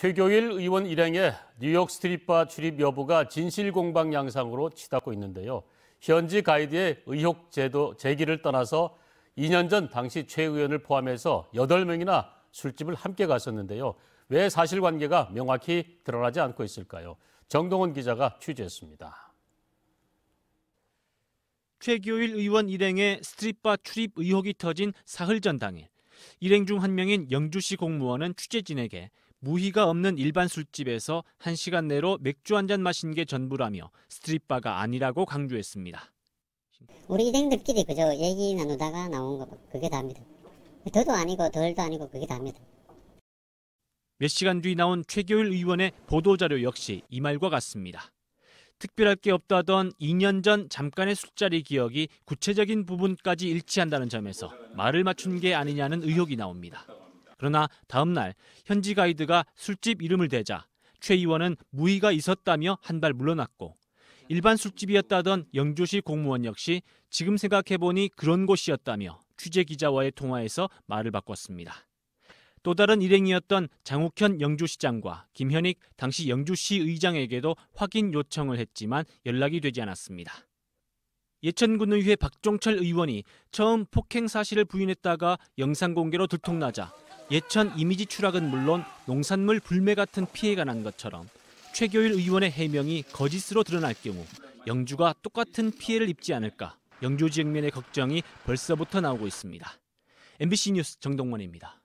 최교일 의원 일행의 뉴욕 스트립바 출입 여부가 진실공방 양상으로 치닫고 있는데요. 현지 가이드의 의혹 제도 제기를 떠나서 2년 전 당시 최 의원을 포함해서 8명이나 술집을 함께 갔었는데요. 왜 사실관계가 명확히 드러나지 않고 있을까요? 정동원 기자가 취재했습니다. 최교일 의원 일행의 스트립바 출입 의혹이 터진 사흘 전 당일 일행 중 한 명인 영주시 공무원은 취재진에게 무희가 없는 일반 술집에서 한시간 내로 맥주 한 잔 마신 게 전부라며 스트립바가 아니라고 강조했습니다. 우리 일행들끼리 그저 얘기 나누다가 나온 거 그게 답니다. 더도 아니고 덜도 아니고 그게 답니다. 몇 시간 뒤 나온 최교일 의원의 보도자료 역시 이 말과 같습니다. 특별할 게 없다던 2년 전 잠깐의 술자리 기억이 구체적인 부분까지 일치한다는 점에서 말을 맞춘 게 아니냐는 의혹이 나옵니다. 그러나 다음 날 현지 가이드가 술집 이름을 대자 최 의원은 무의가 있었다며 한 발 물러났고 일반 술집이었다던 영주시 공무원 역시 지금 생각해보니 그런 곳이었다며 취재 기자와의 통화에서 말을 바꿨습니다. 또 다른 일행이었던 장욱현 영주시장과 김현익 당시 영주시 의장에게도 확인 요청을 했지만 연락이 되지 않았습니다. 예천군의회 박종철 의원이 처음 폭행 사실을 부인했다가 영상 공개로 들통나자 예천 이미지 추락은 물론 농산물 불매 같은 피해가 난 것처럼 최교일 의원의 해명이 거짓으로 드러날 경우 영주가 똑같은 피해를 입지 않을까 영주지역면의 걱정이 벌써부터 나오고 있습니다. MBC 뉴스 정동원입니다.